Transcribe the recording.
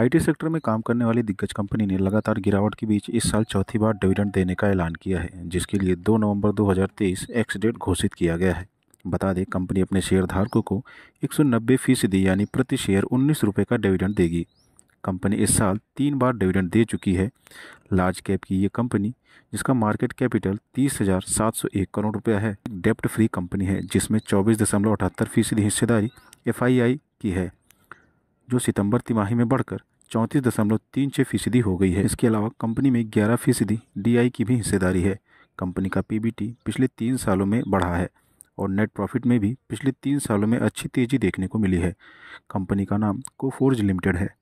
IT sector में काम करने वाली दिग्गज कंपनी ने लगातार गिरावट के बीच इस साल चौथी बार डिविडेंड देने का ऐलान किया है जिसके लिए 2 नवंबर 2023 एक्स डेट घोषित किया गया है बता दें कंपनी अपने शेयरधारकों को एक सौ फीसदी यानी प्रति शेयर उन्नीस रुपये का डिविडेंड देगी कंपनी इस साल तीन बार डिविडेंड दे चुकी है लार्ज कैप की ये कंपनी जिसका मार्केट कैपिटल तीस हज़ार सात सौ एक करोड़ रुपया है डेप्ट फ्री कंपनी है जिसमें चौबीस दशमलव अठहत्तर फीसदी हिस्सेदारी एफ की है जो सितंबर तिमाही में बढ़कर चौंतीस दशमलव तीन छः फीसदी हो गई है इसके अलावा कंपनी में ग्यारह फीसदी डी की भी हिस्सेदारी है कंपनी का पी पिछले तीन सालों में बढ़ा है और नेट प्रॉफिट में भी पिछले तीन सालों में अच्छी तेज़ी देखने को मिली है कंपनी का नाम कोफोर्ज लिमिटेड है